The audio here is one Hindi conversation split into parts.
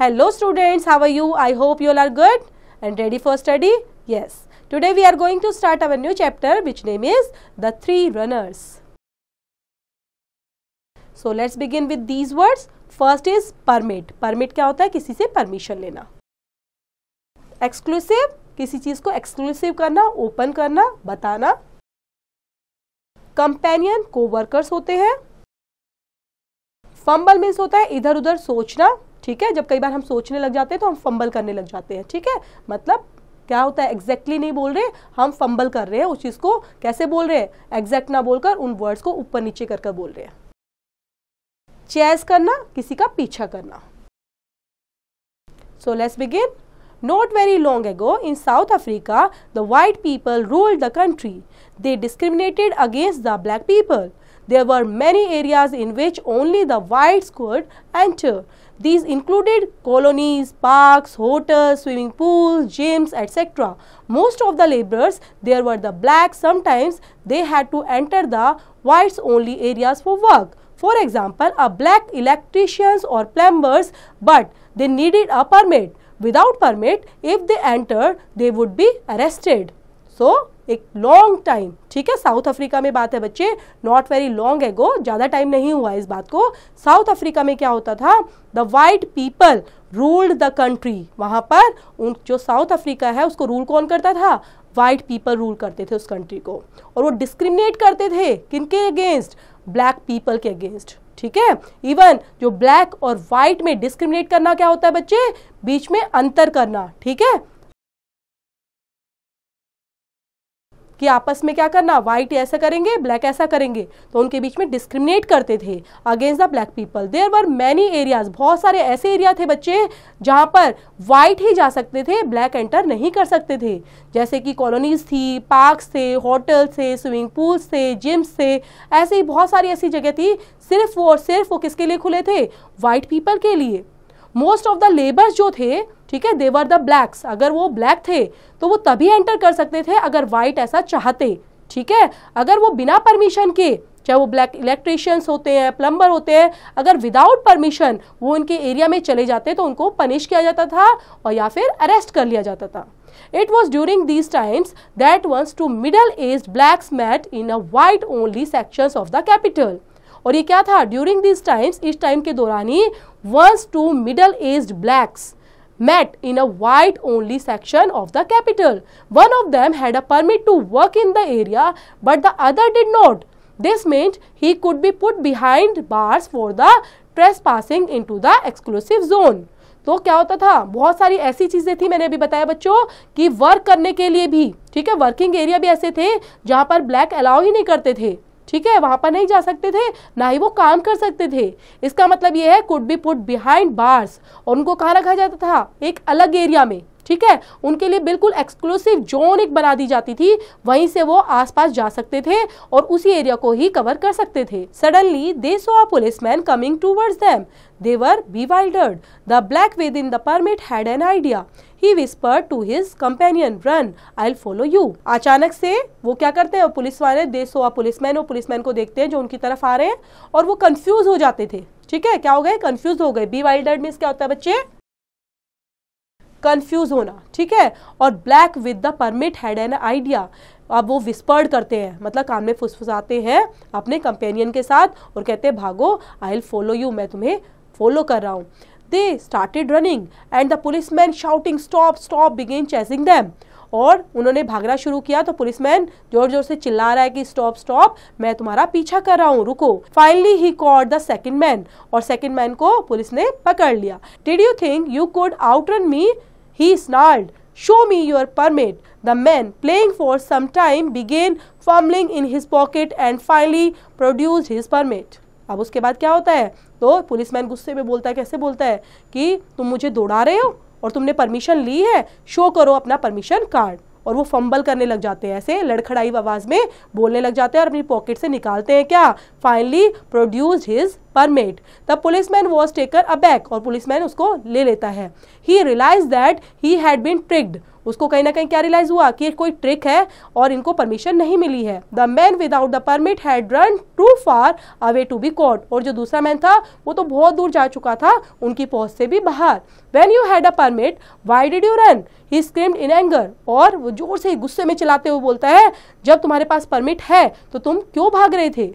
Hello students, how are you? I hope you all are good and ready for study? Yes. Today we are going to start our new chapter which name is The Three Runners. So let's begin with these words. First is permit. Permit क्या होता है किसी से permission लेना Exclusive किसी चीज़ को exclusive करना open करना बताना Companion co-workers होते हैं फंबल मीन्स होता है इधर उधर सोचना ठीक है जब कई बार हम सोचने लग जाते हैं तो हम फंबल करने लग जाते हैं ठीक है मतलब क्या होता है एग्जैक्टली exactly नहीं बोल रहे हम फंबल कर रहे हैं उस चीज को कैसे बोल रहे हैं एग्जैक्ट ना बोलकर उन वर्ड्स को ऊपर नीचे करके बोल रहे हैं चेस करना किसी का पीछा करना so let's begin not very long ago in South Africa the white people rule the country they discriminated against the black people there were many areas in which only the white could enter These included colonies, parks, hotels, swimming pools, gyms, etc. Most of the laborers there were the blacks. Sometimes they had to enter the whites only areas for work. For example, a black electricians or plumbers, but they needed a permit. Without permit, if they entered, they would be arrested. So, एक लॉन्ग टाइम ठीक है साउथ अफ्रीका में बात है बच्चे नॉट वेरी लॉन्ग है गो ज़्यादा टाइम नहीं हुआ इस बात को साउथ अफ्रीका में क्या होता था the white people ruled the country वहां पर उन जो साउथ अफ्रीका है उसको रूल कौन करता था वाइट पीपल रूल करते थे उस कंट्री को और वो डिस्क्रिमिनेट करते थे किनके अगेंस्ट ब्लैक पीपल के अगेंस्ट ठीक है इवन जो ब्लैक और वाइट में डिस्क्रिमिनेट करना क्या होता है बच्चे बीच में अंतर करना ठीक है कि आपस में क्या करना वाइट ऐसा करेंगे ब्लैक ऐसा करेंगे तो उनके बीच में डिस्क्रिमिनेट करते थे against the black people there were many areas बहुत सारे ऐसे एरिया थे बच्चे जहाँ पर वाइट ही जा सकते थे ब्लैक एंटर नहीं कर सकते थे जैसे कि कॉलोनीज थी पार्क्स थे होटल्स थे स्विमिंग पूल्स थे जिम्स थे ऐसे ही बहुत सारी ऐसी जगह थी सिर्फ वो और सिर्फ वो किसके लिए खुले थे वाइट पीपल के लिए मोस्ट ऑफ द लेबर्स जो थे ठीक है देवर द ब्लैक्स अगर वो ब्लैक थे तो वो तभी एंटर कर सकते थे अगर वाइट ऐसा चाहते ठीक है अगर वो बिना परमिशन के चाहे वो ब्लैक इलेक्ट्रिशियंस होते हैं प्लम्बर होते हैं अगर विदाउट परमिशन वो उनके एरिया में चले जाते तो उनको पनिश किया जाता था और या फिर अरेस्ट कर लिया जाता था it was during these times that once two middle age blacks met in a white only sections of the capital और ये क्या था ड्यूरिंग दीज टाइम्स इस टाइम के दौरान ही once two middle age blacks met in a white only section of the capital. One of them had a permit to work in the area but the other did not. This meant he could be put behind bars for the trespassing into the exclusive zone. तो क्या होता था बहुत सारी ऐसी चीज़ें थी मैंने अभी बताया बच्चों कि वर्क करने के लिए भी ठीक है वर्किंग एरिया भी ऐसे थे जहाँ पर ब्लैक अलाउ ही नहीं करते थे ठीक है वहां पर नहीं जा सकते थे ना ही वो काम कर सकते थे इसका मतलब ये है could be put behind bars और उनको कहाँ रखा जाता था एक अलग एरिया में ठीक है उनके लिए बिल्कुल एक्सक्लूसिव जोन एक बना दी जाती थी वहीं से वो आसपास जा सकते थे और उसी एरिया को ही कवर कर सकते थे suddenly they saw a police man coming towards them They were bewildered. The black within the permit had an idea. He whispered to his companion, "Run, I'll follow you अचानक से वो क्या करते हैं पुलिस वाले they saw a police policeman police man को देखते हैं जो उनकी तरफ आ रहे हैं और वो कंफ्यूज हो जाते थे ठीक है क्या हो गए कंफ्यूज हो गए बी वाइल्डर्ड मीन्स क्या होता है बच्चे कंफ्यूज होना ठीक है और black with the permit had an idea अब वो विस्पर्ड करते हैं मतलब कान में फुसफुसाते हैं अपने कंपेनियन के साथ और कहते हैं भागो आई विल फॉलो यू मैं तुम्हें फॉलो कर रहा हूँ they started running and the police man shouting stop stop began chasing them और उन्होंने भागना शुरू किया तो पुलिसमैन जोर जोर से चिल्ला रहा है कि स्टॉप स्टॉप मैं तुम्हारा पीछा कर रहा हूँ रुको finally he caught the second man और सेकंड मैन को पुलिस ने पकड़ लिया did you think you could outrun me He snarled, Show me your permit. The man, playing for some time, began fumbling in his pocket and finally produced his permit. अब उसके बाद क्या होता है तो पुलिसमैन गुस्से में बोलता है कैसे बोलता है कि तुम मुझे दौड़ा रहे हो और तुमने परमिशन ली है शो करो अपना परमिशन कार्ड और वो फंबल करने लग जाते हैं ऐसे लड़खड़ाई आवाज़ में बोलने लग जाते हैं और अपनी पॉकेट से निकालते हैं क्या finally produce his permit the policeman was taken aback और पुलिसमैन उसको ले लेता है he realise that he had been tricked उसको कहीं ना कहीं क्या रियलाइज हुआ कि कोई ट्रिक है और इनको परमिशन नहीं मिली है the man without the permit had run too far away to be caught और जो दूसरा मैन था वो तो बहुत दूर जा चुका था उनकी पहुंच से भी बाहर when you had a permit why did you run he screamed in anger और वो जोर से गुस्से में चलाते हुए बोलता है जब तुम्हारे पास परमिट है तो तुम क्यों भाग रहे थे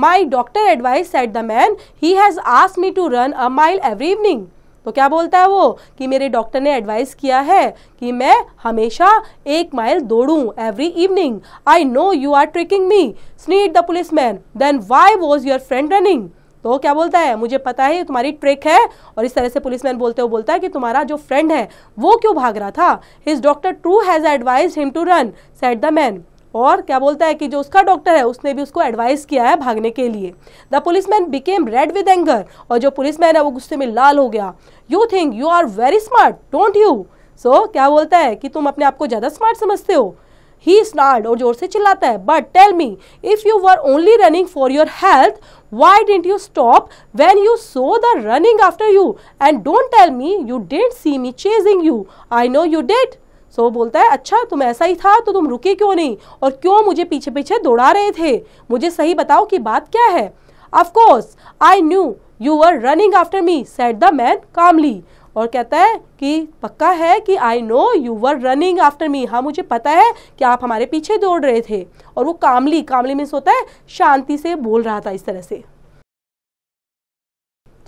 my doctor advice said the man he has ask me to run a mile every evening तो क्या बोलता है वो कि मेरे डॉक्टर ने एडवाइस किया है कि मैं हमेशा एक माइल दौड़ूं every evening I know you are tricking me sneered the police man then why was your friend running तो क्या बोलता है मुझे पता है तुम्हारी ट्रिक है और इस तरह से पुलिसमैन बोलते हुए बोलता है कि तुम्हारा जो फ्रेंड है वो क्यों भाग रहा था his doctor too has advised him to run said the man और क्या बोलता है कि जो उसका डॉक्टर है उसने भी उसको एडवाइस किया है भागने के लिए the policeman became red with anger और जो पुलिसमैन है वो गुस्से में लाल हो गया you think you are very smart don't you so क्या बोलता है कि तुम अपने आप को ज़्यादा स्मार्ट समझते हो ही स्नार्ड और जोर से चिल्लाता है but tell me if you were only running for your health why didn't you stop when you saw the running after you and don't tell me you didn't see me chasing you I know you did so वो बोलता है अच्छा तुम ऐसा ही था तो तुम रुके क्यों नहीं और क्यों मुझे पीछे पीछे दौड़ा रहे थे मुझे सही बताओ कि बात क्या है course I knew you are running after me said the man calmly और कहता है कि पक्का है कि I know you are running after me हाँ मुझे पता है कि आप हमारे पीछे दौड़ रहे थे और वो कामली कामली मीन्स होता है शांति से बोल रहा था इस तरह से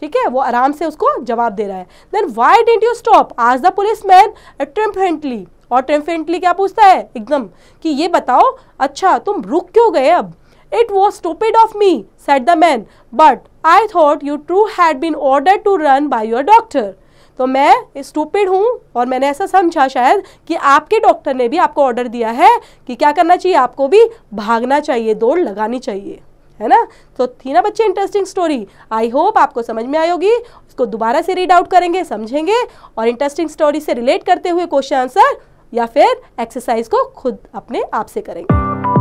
ठीक है वो आराम से उसको जवाब दे रहा है then why didn't you stop आज द पुलिस मैन ट्रिम्फेंटली और ट्रिम्फेंटली क्या पूछता है एकदम कि ये बताओ अच्छा तुम रुक क्यों गए अब it was stupid of me said the man but I thought you too had been order to run by your doctor तो मैं स्टूपिड हूँ और मैंने ऐसा समझा शायद कि आपके डॉक्टर ने भी आपको ऑर्डर दिया है कि क्या करना चाहिए आपको भी भागना चाहिए दौड़ लगानी चाहिए है ना तो थी ना बच्चे इंटरेस्टिंग स्टोरी आई होप आपको समझ में आई होगी उसको दोबारा से रीड आउट करेंगे समझेंगे और इंटरेस्टिंग स्टोरी से रिलेट करते हुए क्वेश्चन आंसर या फिर एक्सरसाइज को खुद अपने आप से करेंगे